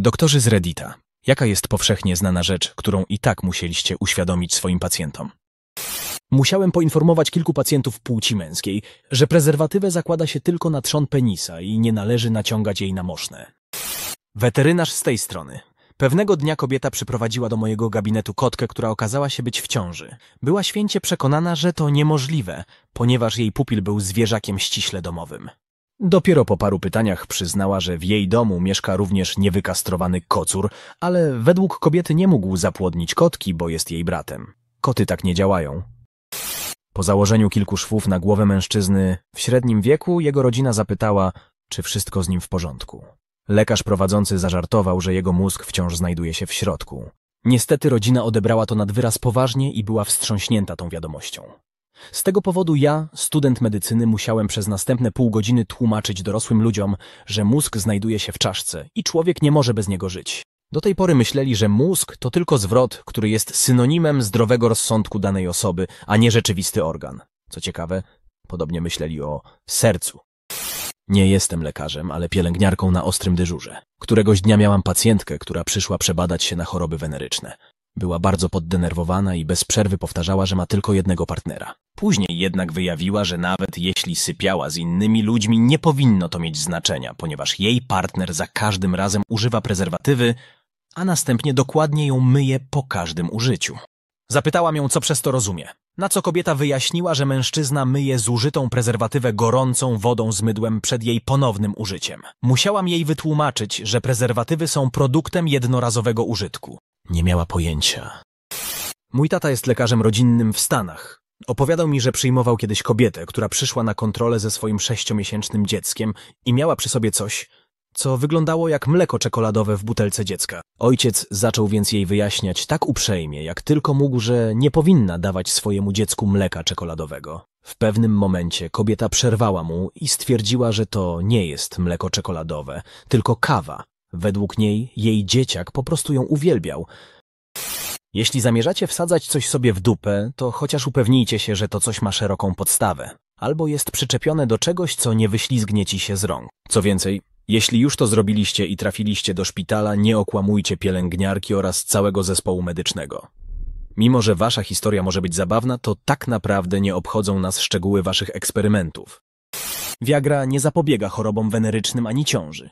Doktorzy z Reddita. Jaka jest powszechnie znana rzecz, którą i tak musieliście uświadomić swoim pacjentom? Musiałem poinformować kilku pacjentów płci męskiej, że prezerwatywę zakłada się tylko na trzon penisa i nie należy naciągać jej na moszne. Weterynarz z tej strony. Pewnego dnia kobieta przyprowadziła do mojego gabinetu kotkę, która okazała się być w ciąży. Była święcie przekonana, że to niemożliwe, ponieważ jej pupil był zwierzakiem ściśle domowym. Dopiero po paru pytaniach przyznała, że w jej domu mieszka również niewykastrowany kocur, ale według kobiety nie mógł zapłodnić kotki, bo jest jej bratem. Koty tak nie działają. Po założeniu kilku szwów na głowę mężczyzny w średnim wieku jego rodzina zapytała, czy wszystko z nim w porządku. Lekarz prowadzący zażartował, że jego mózg wciąż znajduje się w środku. Niestety rodzina odebrała to nad wyraz poważnie i była wstrząśnięta tą wiadomością. Z tego powodu ja, student medycyny, musiałem przez następne pół godziny tłumaczyć dorosłym ludziom, że mózg znajduje się w czaszce i człowiek nie może bez niego żyć. Do tej pory myśleli, że mózg to tylko zwrot, który jest synonimem zdrowego rozsądku danej osoby, a nie rzeczywisty organ. Co ciekawe, podobnie myśleli o sercu. Nie jestem lekarzem, ale pielęgniarką na ostrym dyżurze. Któregoś dnia miałam pacjentkę, która przyszła przebadać się na choroby weneryczne. Była bardzo poddenerwowana i bez przerwy powtarzała, że ma tylko jednego partnera. Później jednak wyjawiła, że nawet jeśli sypiała z innymi ludźmi, nie powinno to mieć znaczenia, ponieważ jej partner za każdym razem używa prezerwatywy, a następnie dokładnie ją myje po każdym użyciu. Zapytałam ją, co przez to rozumie. Na co kobieta wyjaśniła, że mężczyzna myje zużytą prezerwatywę gorącą wodą z mydłem przed jej ponownym użyciem. Musiałam jej wytłumaczyć, że prezerwatywy są produktem jednorazowego użytku. Nie miała pojęcia. Mój tata jest lekarzem rodzinnym w Stanach. Opowiadał mi, że przyjmował kiedyś kobietę, która przyszła na kontrolę ze swoim sześciomiesięcznym dzieckiem i miała przy sobie coś, co wyglądało jak mleko czekoladowe w butelce dziecka. Ojciec zaczął więc jej wyjaśniać tak uprzejmie, jak tylko mógł, że nie powinna dawać swojemu dziecku mleka czekoladowego. W pewnym momencie kobieta przerwała mu i stwierdziła, że to nie jest mleko czekoladowe, tylko kawa. Według niej jej dzieciak po prostu ją uwielbiał, jeśli zamierzacie wsadzać coś sobie w dupę, to chociaż upewnijcie się, że to coś ma szeroką podstawę, albo jest przyczepione do czegoś, co nie wyślizgnie ci się z rąk. Co więcej, jeśli już to zrobiliście i trafiliście do szpitala, nie okłamujcie pielęgniarki oraz całego zespołu medycznego. Mimo, że wasza historia może być zabawna, to tak naprawdę nie obchodzą nas szczegóły waszych eksperymentów. Viagra nie zapobiega chorobom wenerycznym ani ciąży.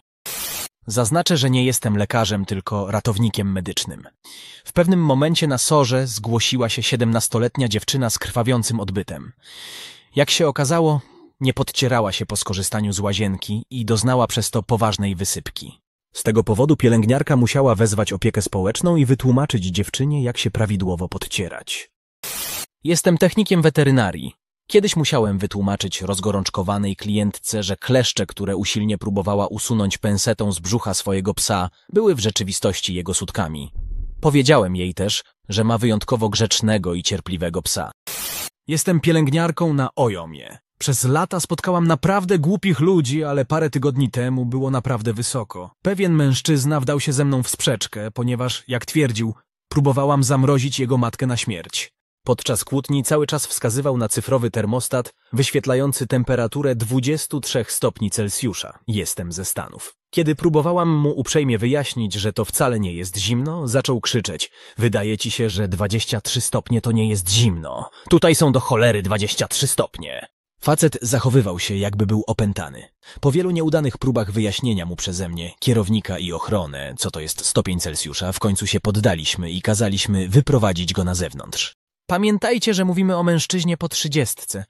Zaznaczę, że nie jestem lekarzem, tylko ratownikiem medycznym. W pewnym momencie na sorze zgłosiła się siedemnastoletnia dziewczyna z krwawiącym odbytem. Jak się okazało, nie podcierała się po skorzystaniu z łazienki i doznała przez to poważnej wysypki. Z tego powodu pielęgniarka musiała wezwać opiekę społeczną i wytłumaczyć dziewczynie, jak się prawidłowo podcierać. Jestem technikiem weterynarii. Kiedyś musiałem wytłumaczyć rozgorączkowanej klientce, że kleszcze, które usilnie próbowała usunąć pensetą z brzucha swojego psa, były w rzeczywistości jego sutkami. Powiedziałem jej też, że ma wyjątkowo grzecznego i cierpliwego psa. Jestem pielęgniarką na Ojomie. Przez lata spotkałam naprawdę głupich ludzi, ale parę tygodni temu było naprawdę wysoko. Pewien mężczyzna wdał się ze mną w sprzeczkę, ponieważ, jak twierdził, próbowałam zamrozić jego matkę na śmierć. Podczas kłótni cały czas wskazywał na cyfrowy termostat wyświetlający temperaturę 23 stopni Celsjusza. Jestem ze Stanów. Kiedy próbowałam mu uprzejmie wyjaśnić, że to wcale nie jest zimno, zaczął krzyczeć. Wydaje ci się, że 23 stopnie to nie jest zimno. Tutaj są do cholery 23 stopnie. Facet zachowywał się, jakby był opętany. Po wielu nieudanych próbach wyjaśnienia mu przeze mnie, kierownika i ochronę, co to jest stopień Celsjusza, w końcu się poddaliśmy i kazaliśmy wyprowadzić go na zewnątrz. Pamiętajcie, że mówimy o mężczyźnie po trzydziestce,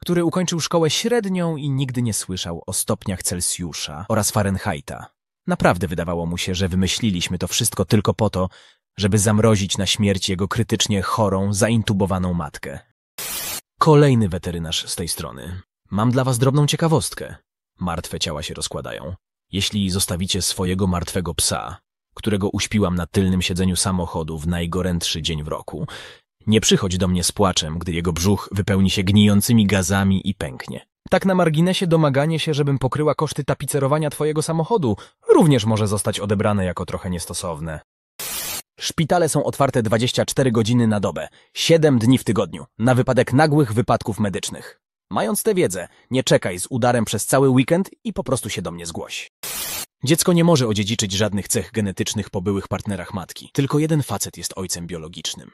który ukończył szkołę średnią i nigdy nie słyszał o stopniach Celsjusza oraz Fahrenheita. Naprawdę wydawało mu się, że wymyśliliśmy to wszystko tylko po to, żeby zamrozić na śmierć jego krytycznie chorą, zaintubowaną matkę. Kolejny weterynarz z tej strony. Mam dla was drobną ciekawostkę. Martwe ciała się rozkładają. Jeśli zostawicie swojego martwego psa, którego uśpiłam na tylnym siedzeniu samochodu w najgorętszy dzień w roku, nie przychodź do mnie z płaczem, gdy jego brzuch wypełni się gnijącymi gazami i pęknie. Tak na marginesie domaganie się, żebym pokryła koszty tapicerowania twojego samochodu, również może zostać odebrane jako trochę niestosowne. Szpitale są otwarte 24 godziny na dobę, 7 dni w tygodniu, na wypadek nagłych wypadków medycznych. Mając tę wiedzę, nie czekaj z udarem przez cały weekend i po prostu się do mnie zgłoś. Dziecko nie może odziedziczyć żadnych cech genetycznych po byłych partnerach matki. Tylko jeden facet jest ojcem biologicznym.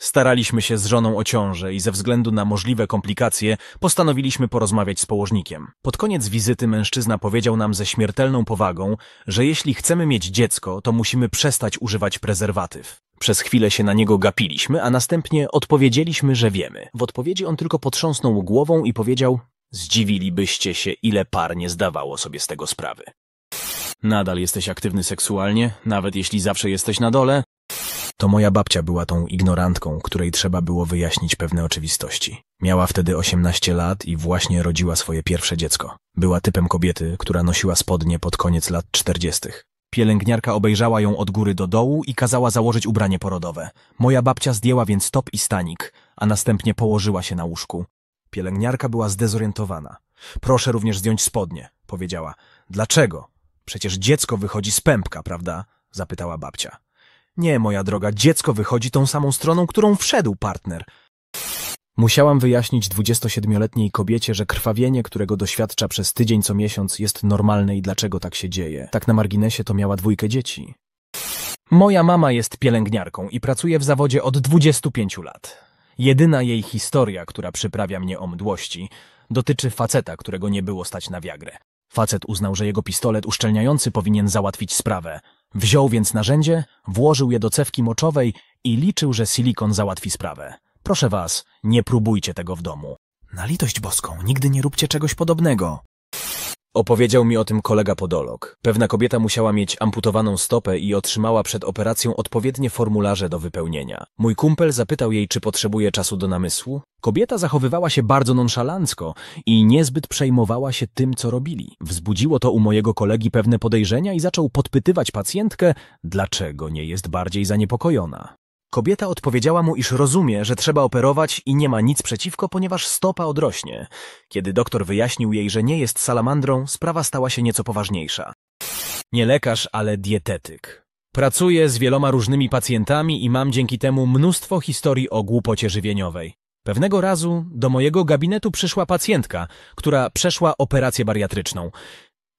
Staraliśmy się z żoną o ciążę i ze względu na możliwe komplikacje postanowiliśmy porozmawiać z położnikiem. Pod koniec wizyty mężczyzna powiedział nam ze śmiertelną powagą, że jeśli chcemy mieć dziecko, to musimy przestać używać prezerwatyw. Przez chwilę się na niego gapiliśmy, a następnie odpowiedzieliśmy, że wiemy. W odpowiedzi on tylko potrząsnął głową i powiedział Zdziwilibyście się, ile par nie zdawało sobie z tego sprawy. Nadal jesteś aktywny seksualnie, nawet jeśli zawsze jesteś na dole, to moja babcia była tą ignorantką, której trzeba było wyjaśnić pewne oczywistości. Miała wtedy 18 lat i właśnie rodziła swoje pierwsze dziecko. Była typem kobiety, która nosiła spodnie pod koniec lat 40. Pielęgniarka obejrzała ją od góry do dołu i kazała założyć ubranie porodowe. Moja babcia zdjęła więc top i stanik, a następnie położyła się na łóżku. Pielęgniarka była zdezorientowana. Proszę również zdjąć spodnie, powiedziała. Dlaczego? Przecież dziecko wychodzi z pępka, prawda? zapytała babcia. Nie, moja droga, dziecko wychodzi tą samą stroną, którą wszedł partner. Musiałam wyjaśnić 27-letniej kobiecie, że krwawienie, którego doświadcza przez tydzień co miesiąc, jest normalne i dlaczego tak się dzieje. Tak na marginesie to miała dwójkę dzieci. Moja mama jest pielęgniarką i pracuje w zawodzie od 25 lat. Jedyna jej historia, która przyprawia mnie o mdłości, dotyczy faceta, którego nie było stać na wiagrę. Facet uznał, że jego pistolet uszczelniający powinien załatwić sprawę, Wziął więc narzędzie, włożył je do cewki moczowej i liczył, że silikon załatwi sprawę. Proszę was, nie próbujcie tego w domu. Na litość boską, nigdy nie róbcie czegoś podobnego. Opowiedział mi o tym kolega podolog. Pewna kobieta musiała mieć amputowaną stopę i otrzymała przed operacją odpowiednie formularze do wypełnienia. Mój kumpel zapytał jej, czy potrzebuje czasu do namysłu. Kobieta zachowywała się bardzo nonszalancko i niezbyt przejmowała się tym, co robili. Wzbudziło to u mojego kolegi pewne podejrzenia i zaczął podpytywać pacjentkę, dlaczego nie jest bardziej zaniepokojona. Kobieta odpowiedziała mu, iż rozumie, że trzeba operować i nie ma nic przeciwko, ponieważ stopa odrośnie. Kiedy doktor wyjaśnił jej, że nie jest salamandrą, sprawa stała się nieco poważniejsza. Nie lekarz, ale dietetyk. Pracuję z wieloma różnymi pacjentami i mam dzięki temu mnóstwo historii o głupocie żywieniowej. Pewnego razu do mojego gabinetu przyszła pacjentka, która przeszła operację bariatryczną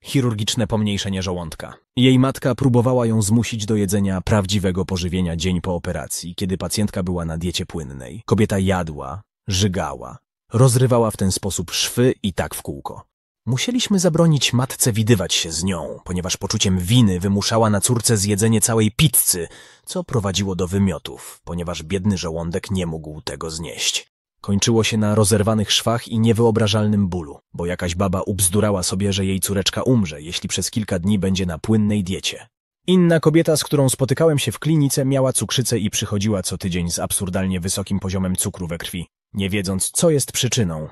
chirurgiczne pomniejszenie żołądka. Jej matka próbowała ją zmusić do jedzenia prawdziwego pożywienia dzień po operacji, kiedy pacjentka była na diecie płynnej. Kobieta jadła, żygała, rozrywała w ten sposób szwy i tak w kółko. Musieliśmy zabronić matce widywać się z nią, ponieważ poczuciem winy wymuszała na córce zjedzenie całej pizzy, co prowadziło do wymiotów, ponieważ biedny żołądek nie mógł tego znieść. Kończyło się na rozerwanych szwach i niewyobrażalnym bólu, bo jakaś baba ubzdurała sobie, że jej córeczka umrze, jeśli przez kilka dni będzie na płynnej diecie. Inna kobieta, z którą spotykałem się w klinice, miała cukrzycę i przychodziła co tydzień z absurdalnie wysokim poziomem cukru we krwi, nie wiedząc, co jest przyczyną.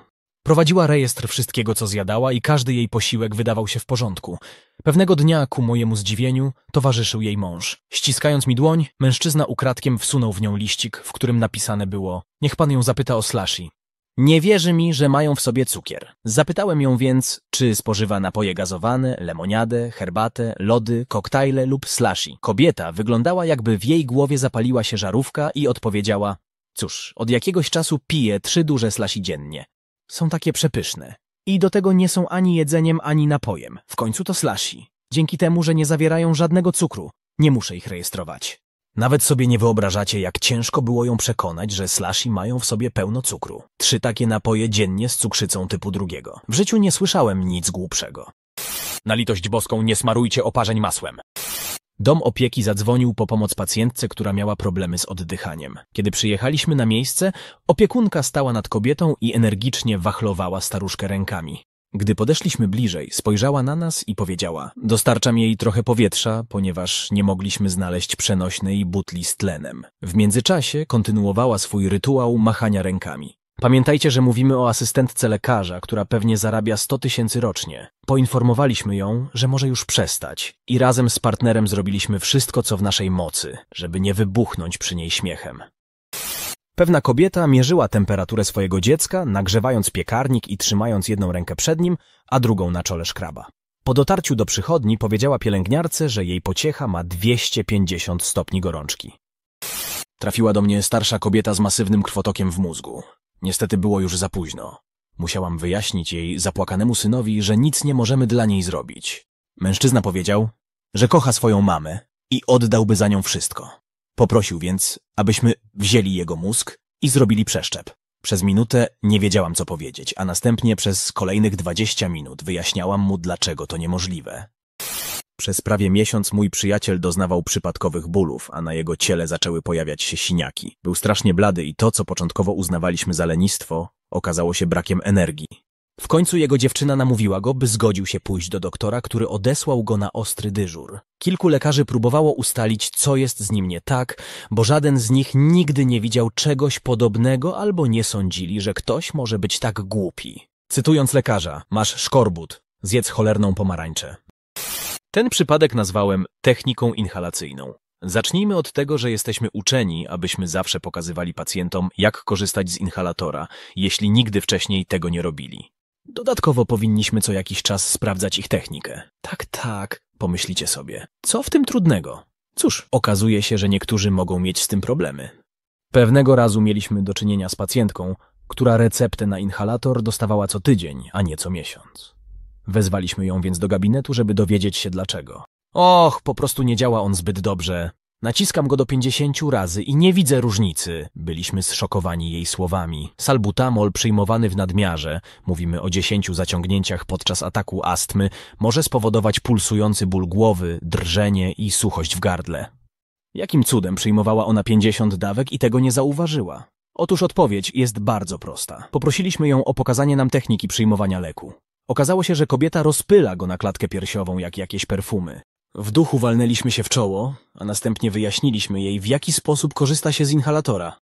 Prowadziła rejestr wszystkiego, co zjadała i każdy jej posiłek wydawał się w porządku. Pewnego dnia, ku mojemu zdziwieniu, towarzyszył jej mąż. Ściskając mi dłoń, mężczyzna ukradkiem wsunął w nią liścik, w którym napisane było Niech pan ją zapyta o slashi. Nie wierzy mi, że mają w sobie cukier. Zapytałem ją więc, czy spożywa napoje gazowane, lemoniadę, herbatę, lody, koktajle lub slashi. Kobieta wyglądała jakby w jej głowie zapaliła się żarówka i odpowiedziała Cóż, od jakiegoś czasu piję trzy duże slasi dziennie. Są takie przepyszne. I do tego nie są ani jedzeniem, ani napojem. W końcu to slasi. Dzięki temu, że nie zawierają żadnego cukru, nie muszę ich rejestrować. Nawet sobie nie wyobrażacie, jak ciężko było ją przekonać, że slashi mają w sobie pełno cukru. Trzy takie napoje dziennie z cukrzycą typu drugiego. W życiu nie słyszałem nic głupszego. Na litość boską nie smarujcie oparzeń masłem. Dom opieki zadzwonił po pomoc pacjentce, która miała problemy z oddychaniem. Kiedy przyjechaliśmy na miejsce, opiekunka stała nad kobietą i energicznie wachlowała staruszkę rękami. Gdy podeszliśmy bliżej, spojrzała na nas i powiedziała Dostarczam jej trochę powietrza, ponieważ nie mogliśmy znaleźć przenośnej butli z tlenem. W międzyczasie kontynuowała swój rytuał machania rękami. Pamiętajcie, że mówimy o asystentce lekarza, która pewnie zarabia 100 tysięcy rocznie. Poinformowaliśmy ją, że może już przestać i razem z partnerem zrobiliśmy wszystko, co w naszej mocy, żeby nie wybuchnąć przy niej śmiechem. Pewna kobieta mierzyła temperaturę swojego dziecka, nagrzewając piekarnik i trzymając jedną rękę przed nim, a drugą na czole szkraba. Po dotarciu do przychodni powiedziała pielęgniarce, że jej pociecha ma 250 stopni gorączki. Trafiła do mnie starsza kobieta z masywnym krwotokiem w mózgu. Niestety było już za późno. Musiałam wyjaśnić jej zapłakanemu synowi, że nic nie możemy dla niej zrobić. Mężczyzna powiedział, że kocha swoją mamę i oddałby za nią wszystko. Poprosił więc, abyśmy wzięli jego mózg i zrobili przeszczep. Przez minutę nie wiedziałam, co powiedzieć, a następnie przez kolejnych 20 minut wyjaśniałam mu, dlaczego to niemożliwe. Przez prawie miesiąc mój przyjaciel doznawał przypadkowych bólów, a na jego ciele zaczęły pojawiać się siniaki. Był strasznie blady i to, co początkowo uznawaliśmy za lenistwo, okazało się brakiem energii. W końcu jego dziewczyna namówiła go, by zgodził się pójść do doktora, który odesłał go na ostry dyżur. Kilku lekarzy próbowało ustalić, co jest z nim nie tak, bo żaden z nich nigdy nie widział czegoś podobnego albo nie sądzili, że ktoś może być tak głupi. Cytując lekarza, masz szkorbut, zjedz cholerną pomarańczę. Ten przypadek nazwałem techniką inhalacyjną. Zacznijmy od tego, że jesteśmy uczeni, abyśmy zawsze pokazywali pacjentom, jak korzystać z inhalatora, jeśli nigdy wcześniej tego nie robili. Dodatkowo powinniśmy co jakiś czas sprawdzać ich technikę. Tak, tak, pomyślicie sobie. Co w tym trudnego? Cóż, okazuje się, że niektórzy mogą mieć z tym problemy. Pewnego razu mieliśmy do czynienia z pacjentką, która receptę na inhalator dostawała co tydzień, a nie co miesiąc. Wezwaliśmy ją więc do gabinetu, żeby dowiedzieć się dlaczego. Och, po prostu nie działa on zbyt dobrze. Naciskam go do pięćdziesięciu razy i nie widzę różnicy. Byliśmy zszokowani jej słowami. Salbutamol przyjmowany w nadmiarze, mówimy o dziesięciu zaciągnięciach podczas ataku astmy, może spowodować pulsujący ból głowy, drżenie i suchość w gardle. Jakim cudem przyjmowała ona pięćdziesiąt dawek i tego nie zauważyła? Otóż odpowiedź jest bardzo prosta. Poprosiliśmy ją o pokazanie nam techniki przyjmowania leku. Okazało się, że kobieta rozpyla go na klatkę piersiową jak jakieś perfumy. W duchu walnęliśmy się w czoło, a następnie wyjaśniliśmy jej, w jaki sposób korzysta się z inhalatora.